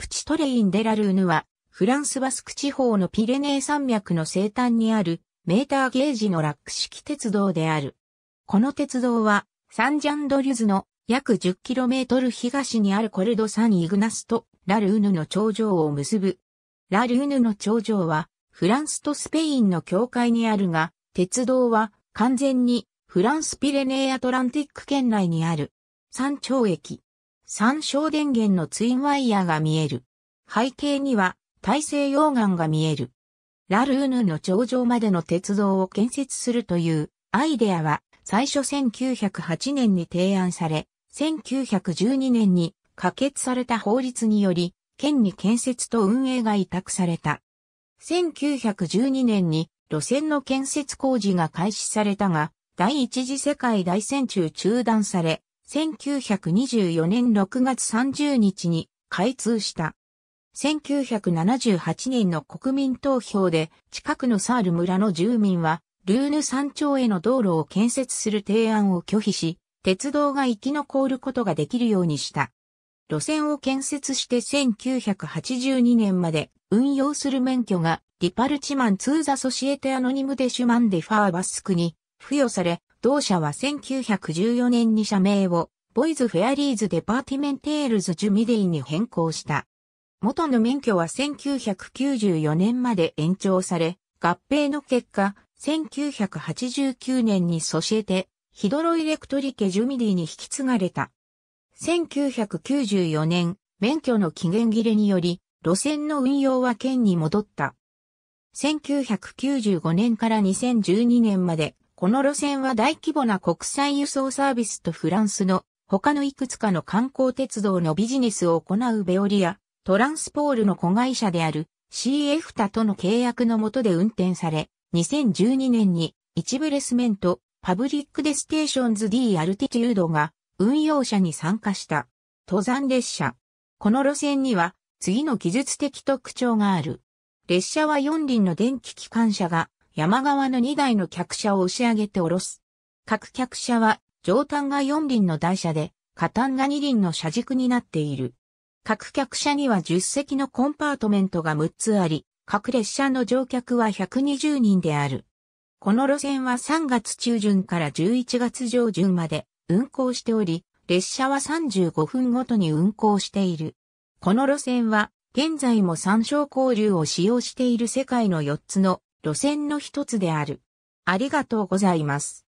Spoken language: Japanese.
プチトレイン・デ・ラ・ルーヌは、フランスバスク地方のピレネー山脈の西端にある、メーターゲージのラック式鉄道である。この鉄道は、サンジャンドリュズの約 10km 東にあるコルドサン・イグナスとラルーヌの頂上を結ぶ。ラルーヌの頂上は、フランスとスペインの境界にあるが、鉄道は完全にフランスピレネーアトランティック圏内にある。山頂駅。三省電源のツインワイヤーが見える。背景には大西洋岸が見える。ラルーヌの頂上までの鉄道を建設するというアイデアは最初1908年に提案され、1912年に可決された法律により、県に建設と運営が委託された。1912年に路線の建設工事が開始されたが、第一次世界大戦中中断され、1924年6月30日に開通した。1978年の国民投票で近くのサール村の住民はルーヌ山頂への道路を建設する提案を拒否し、鉄道が生き残ることができるようにした。路線を建設して1982年まで運用する免許がリパルチマン・ツー・ザ・ソシエテ・アノニム・デ・シュマン・デ・ファーバスクに付与され、同社は1914年に社名を、ボイズ・フェアリーズ・デパーティメンテールズ・ジュミディに変更した。元の免許は1994年まで延長され、合併の結果、1989年にソシエテ、ヒドロイレクトリケ・ジュミディに引き継がれた。1994年、免許の期限切れにより、路線の運用は県に戻った。1995年から2012年まで、この路線は大規模な国際輸送サービスとフランスの他のいくつかの観光鉄道のビジネスを行うベオリア、トランスポールの子会社である CF タとの契約のもとで運転され、2012年に一部レスメント、パブリックデステーションズ D アルティチュードが運用者に参加した登山列車。この路線には次の技術的特徴がある。列車は4輪の電気機関車が山側の2台の客車を押し上げて下ろす。各客車は上端が4輪の台車で、下端が2輪の車軸になっている。各客車には10席のコンパートメントが6つあり、各列車の乗客は120人である。この路線は3月中旬から11月上旬まで運行しており、列車は35分ごとに運行している。この路線は現在も参照交流を使用している世界の4つの路線の一つである。ありがとうございます。